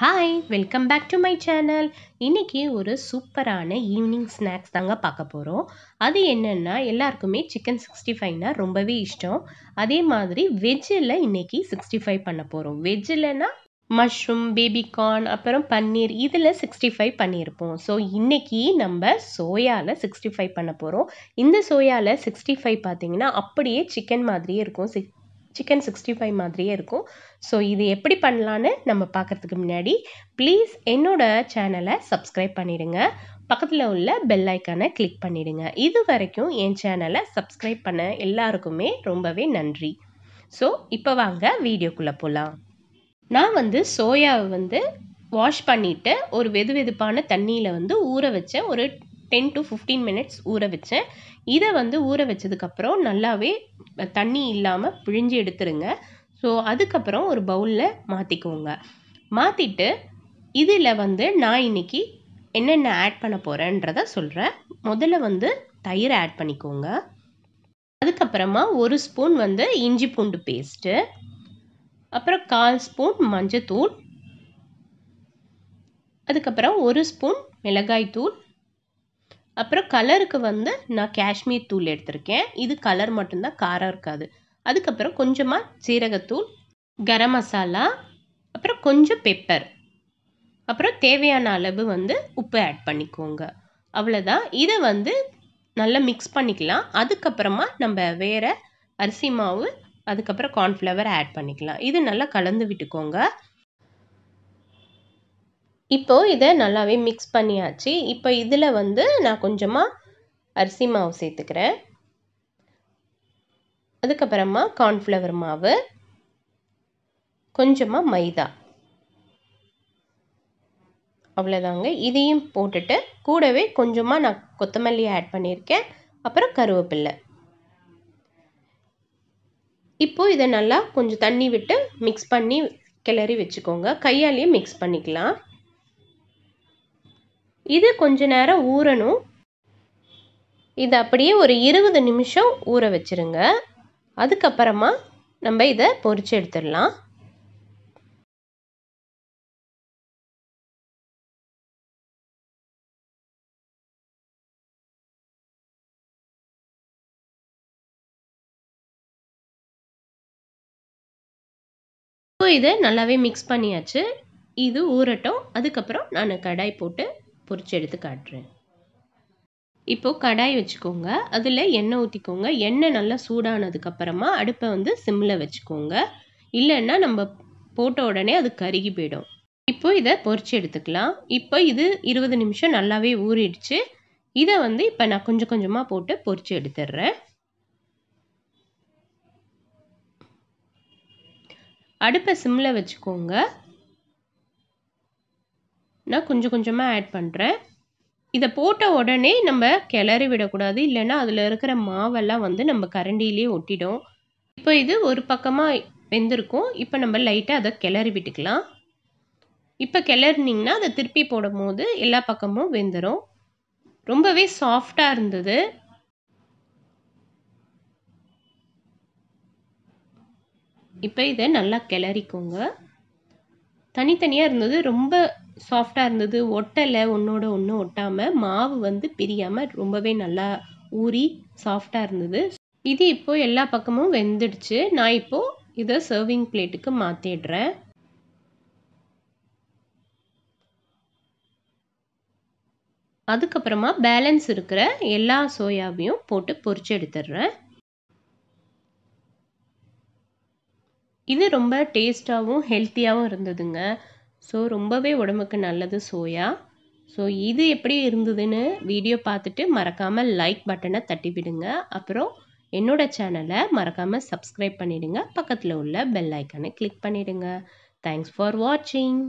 hi welcome back to my channel இன்றைக்கி ஒரு சூப்பரான ஈவினிங் ஸ்நாக்ஸ் தாங்க பார்க்க போகிறோம் அது என்னென்னா எல்லாருக்குமே சிக்கன் சிக்ஸ்டி ஃபைவ்னால் ரொம்பவே இஷ்டம் அதே மாதிரி வெஜ்ஜில் இன்றைக்கி சிக்ஸ்டி ஃபைவ் பண்ண போகிறோம் வெஜ்ஜில்னா மஷ்ரூம் பேபிகார்ன் அப்புறம் பன்னீர் இதில் சிக்ஸ்டி ஃபைவ் பண்ணியிருப்போம் ஸோ இன்றைக்கி நம்ம சோயாவில் சிக்ஸ்டி ஃபைவ் பண்ண போகிறோம் இந்த சோயாவில் சிக்ஸ்டி ஃபைவ் பார்த்திங்கன்னா அப்படியே சிக்கன் மாதிரியே இருக்கும் சிக் சிக்கன் சிக்ஸ்டி ஃபைவ் மாதிரியே இருக்கும் ஸோ இது எப்படி பண்ணலான்னு நம்ம பார்க்குறதுக்கு முன்னாடி ப்ளீஸ் என்னோடய சேனலை சப்ஸ்கிரைப் பண்ணிவிடுங்க பக்கத்தில் உள்ள பெல் ஐக்கானை கிளிக் பண்ணிவிடுங்க இது வரைக்கும் என் சேனலை சப்ஸ்கிரைப் பண்ண எல்லாருக்குமே ரொம்பவே நன்றி ஸோ இப்போ வாங்க வீடியோக்குள்ளே போகலாம் நான் வந்து சோயாவை வந்து வாஷ் பண்ணிவிட்டு ஒரு வெது வெதுப்பான தண்ணியில் வந்து ஊற வச்ச ஒரு டென் டு ஃபிஃப்டீன் மினிட்ஸ் ஊற வச்சேன் இதை வந்து ஊற வச்சதுக்கப்புறம் நல்லாவே தண்ணி இல்லாமல் பிழிஞ்சு எடுத்துருங்க ஸோ அதுக்கப்புறம் ஒரு பவுலில் மாற்றிக்கோங்க மாற்றிட்டு இதில் வந்து நான் இன்றைக்கி என்னென்ன ஆட் பண்ண போகிறேன்றத சொல்கிறேன் முதல்ல வந்து தயிர் ஆட் பண்ணிக்கோங்க அதுக்கப்புறமா ஒரு ஸ்பூன் வந்து இஞ்சி பூண்டு பேஸ்ட்டு அப்புறம் கால் ஸ்பூன் மஞ்சத்தூள் அதுக்கப்புறம் ஒரு ஸ்பூன் மிளகாய் தூள் அப்புறம் கலருக்கு வந்து நான் காஷ்மீர் தூள் எடுத்திருக்கேன் இது கலர் மட்டும்தான் காரம் இருக்காது அதுக்கப்புறம் கொஞ்சமாக சீரகத்தூள் கரம் மசாலா அப்புறம் கொஞ்சம் பெப்பர் அப்புறம் தேவையான அளவு வந்து உப்பு ஆட் பண்ணிக்கோங்க அவ்வளோதான் இதை வந்து நல்லா மிக்ஸ் பண்ணிக்கலாம் அதுக்கப்புறமா நம்ம வேறு அரிசி மாவு அதுக்கப்புறம் கார்ன்ஃப்ளவர் ஆட் பண்ணிக்கலாம் இது நல்லா கலந்து விட்டுக்கோங்க இப்போது இதை நல்லாவே மிக்ஸ் பண்ணியாச்சு இப்போ இதில் வந்து நான் கொஞ்சமாக அரிசி மாவு சேர்த்துக்கிறேன் அதுக்கப்புறமா கார்ன்ஃப்ளவர் மாவு கொஞ்சமாக மைதா அவ்வளோதாங்க இதையும் போட்டுட்டு கூடவே கொஞ்சமாக நான் கொத்தமல்லி ஆட் பண்ணியிருக்கேன் அப்புறம் கருவேப்பில்லை இப்போது இதை நல்லா கொஞ்சம் தண்ணி விட்டு மிக்ஸ் பண்ணி கிளறி வச்சுக்கோங்க கையாலேயே மிக்ஸ் பண்ணிக்கலாம் இது கொஞ்ச நேரம் ஊறணும் இது அப்படியே ஒரு இருபது நிமிஷம் ஊற வச்சுருங்க அதுக்கப்புறமா நம்ம இதை பொறிச்சு எடுத்துடலாம் இதை நல்லாவே மிக்ஸ் பண்ணியாச்சு இது ஊறட்டும் அதுக்கப்புறம் நான் கடாய் போட்டு பொறிச்சு எடுத்து காட்டுறேன் இப்போது கடாய் வச்சுக்கோங்க அதில் எண்ணெய் ஊற்றிக்கோங்க எண்ணெய் நல்லா சூடானதுக்கப்புறமா அடுப்பை வந்து சிம்மில் வச்சுக்கோங்க இல்லைன்னா நம்ம போட்ட உடனே அது கருகி போயிடும் இப்போ இதை பொறிச்சு எடுத்துக்கலாம் இப்போ இது இருபது நிமிஷம் நல்லாவே ஊறிடுச்சு இதை வந்து இப்போ நான் கொஞ்சம் கொஞ்சமாக போட்டு பொறிச்சு எடுத்துடுறேன் அடுப்பை சிம்மில் வச்சுக்கோங்க மசாலா கொஞ்சம் கொஞ்சமாக ஆட் பண்ணுறேன் இதை போட்ட உடனே நம்ம கிளறி விடக்கூடாது இல்லைன்னா அதில் இருக்கிற மாவெல்லாம் வந்து நம்ம கரண்டியிலே ஒட்டிடும் இப்போ இது ஒரு பக்கமாக வெந்திருக்கும் இப்போ நம்ம லைட்டாக அதை கிளறி விட்டுக்கலாம் இப்போ கிளறினிங்கன்னா அதை திருப்பி போடும் போது எல்லா பக்கமும் வெந்துடும் ரொம்பவே சாஃப்டாக இருந்தது இப்போ இதை நல்லா கிளறிக்கோங்க தனித்தனியாக இருந்தது ரொம்ப சாஃப்டாக இருந்தது ஒட்டலை ஒன்றோட ஒன்று ஒட்டாமல் மாவு வந்து பிரியாமல் ரொம்பவே நல்லா ஊறி சாஃப்டாக இருந்தது இது இப்போது எல்லா பக்கமும் வெந்துடுச்சு நான் இப்போது இதை சர்விங் பிளேட்டுக்கு மாற்றிடுறேன் அதுக்கப்புறமா பேலன்ஸ் இருக்கிற எல்லா சோயாவையும் போட்டு பொறிச்சு எடுத்துடுறேன் இது ரொம்ப டேஸ்டாகவும் ஹெல்த்தியாகவும் இருந்ததுங்க ஸோ ரொம்பவே உடம்புக்கு நல்லது சோயா ஸோ இது எப்படி இருந்ததுன்னு வீடியோ பார்த்துட்டு மறக்காமல் லைக் பட்டனை தட்டி விடுங்க அப்புறம் என்னோடய சேனலை மறக்காமல் சப்ஸ்கிரைப் பண்ணிவிடுங்க பக்கத்தில் உள்ள பெல் ஐக்கானை கிளிக் பண்ணிவிடுங்க தேங்க்ஸ் ஃபார் வாட்சிங்